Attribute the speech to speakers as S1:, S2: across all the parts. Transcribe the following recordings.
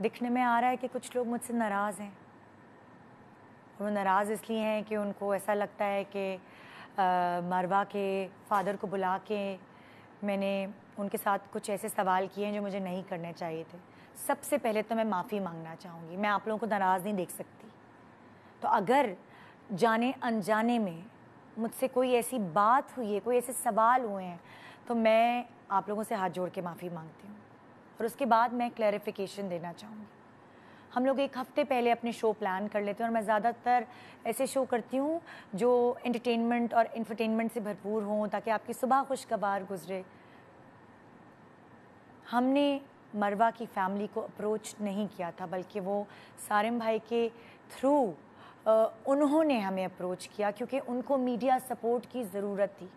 S1: दिखने में आ रहा है कि कुछ लोग मुझसे नाराज़ हैं वो नाराज़ इसलिए हैं कि उनको ऐसा लगता है कि मरवा के फादर को बुला के मैंने उनके साथ कुछ ऐसे सवाल किए हैं जो मुझे नहीं करने चाहिए थे सबसे पहले तो मैं माफ़ी मांगना चाहूँगी मैं आप लोगों को नाराज़ नहीं देख सकती तो अगर जाने अनजाने में मुझसे कोई ऐसी बात हुई है कोई ऐसे सवाल हुए हैं तो मैं आप लोगों से हाथ जोड़ के माफ़ी मांगती हूँ और उसके बाद मैं क्लैरिफिकेशन देना चाहूँगी हम लोग एक हफ़्ते पहले अपने शो प्लान कर लेते हैं और मैं ज़्यादातर ऐसे शो करती हूँ जो एंटरटेनमेंट और इंफरटेनमेंट से भरपूर हों ताकि आपकी सुबह खुशगवार गुजरे हमने मरवा की फैमिली को अप्रोच नहीं किया था बल्कि वो सारिम भाई के थ्रू उन्होंने हमें अप्रोच किया क्योंकि उनको मीडिया सपोर्ट की ज़रूरत थी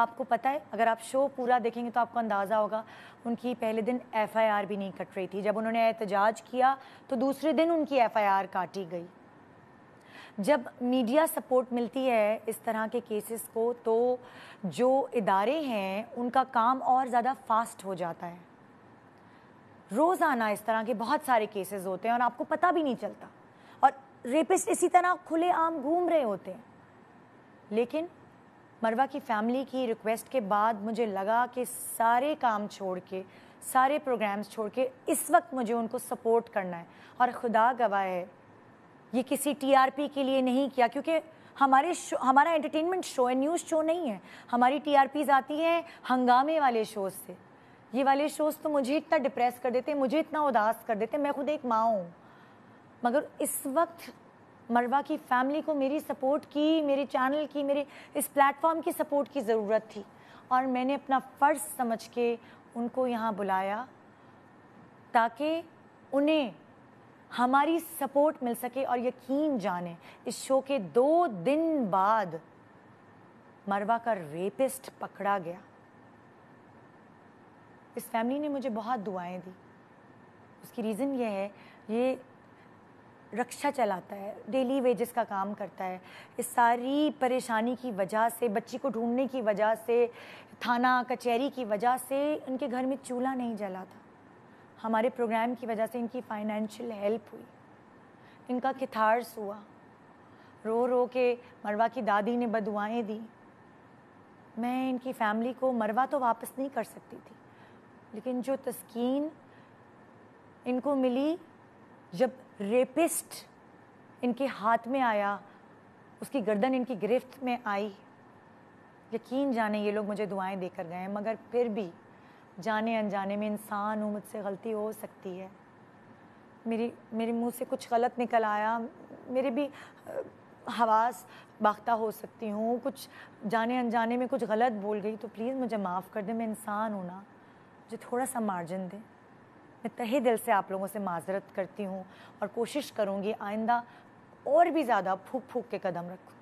S1: आपको पता है अगर आप शो पूरा देखेंगे तो आपको अंदाज़ा होगा उनकी पहले दिन एफआईआर भी नहीं कट रही थी जब उन्होंने एहतजाज किया तो दूसरे दिन उनकी एफआईआर काटी गई जब मीडिया सपोर्ट मिलती है इस तरह के केसेस को तो जो इदारे हैं उनका काम और ज़्यादा फास्ट हो जाता है रोज़ाना इस तरह के बहुत सारे केसेस होते हैं और आपको पता भी नहीं चलता और रेपिस्ट इसी तरह खुले आम घूम रहे होते हैं लेकिन मरवा की फैमिली की रिक्वेस्ट के बाद मुझे लगा कि सारे काम छोड़ के सारे प्रोग्राम्स छोड़ के इस वक्त मुझे उनको सपोर्ट करना है और खुदा गवाह है ये किसी टीआरपी के लिए नहीं किया क्योंकि हमारे शो हमारा एंटरटेनमेंट शो है न्यूज़ शो नहीं है हमारी टी आती हैं हंगामे वाले शोज़ से ये वाले शोज़ तो मुझे इतना डिप्रेस कर देते मुझे इतना उदास कर देते मैं खुद एक माँ हूँ मगर इस वक्त मरवा की फैमिली को मेरी सपोर्ट की मेरे चैनल की मेरे इस प्लेटफॉर्म की सपोर्ट की ज़रूरत थी और मैंने अपना फ़र्ज़ समझ के उनको यहाँ बुलाया ताकि उन्हें हमारी सपोर्ट मिल सके और यकीन जाने इस शो के दो दिन बाद मरवा का रेपिस्ट पकड़ा गया इस फैमिली ने मुझे बहुत दुआएं दी उसकी रीज़न ये है ये रक्षा चलाता है डेली वेजेस का काम करता है इस सारी परेशानी की वजह से बच्ची को ढूंढने की वजह से थाना कचहरी की वजह से उनके घर में चूल्हा नहीं जला था हमारे प्रोग्राम की वजह से इनकी फाइनेंशियल हेल्प हुई इनका किथार्स हुआ रो रो के मरवा की दादी ने बदुआएँ दी मैं इनकी फैमिली को मरवा तो वापस नहीं कर सकती थी लेकिन जो तस्कीन इनको मिली जब रेपिस्ट इनके हाथ में आया उसकी गर्दन इनकी गिरफ्त में आई यकीन जाने ये लोग मुझे दुआएं देकर गए हैं मगर फिर भी जाने अनजाने में इंसान हूँ मुझसे गलती हो सकती है मेरी मेरे मुंह से कुछ गलत निकल आया मेरे भी हवास बाख्ता हो सकती हूँ कुछ जाने अनजाने में कुछ गलत बोल गई तो प्लीज़ मुझे माफ़ कर दें मैं इंसान हूँ ना मुझे थोड़ा सा मार्जिन दें मैं तहे दिल से आप लोगों से माजरत करती हूँ और कोशिश करूँगी आइंदा और भी ज़्यादा फूक फूक के कदम रखूँ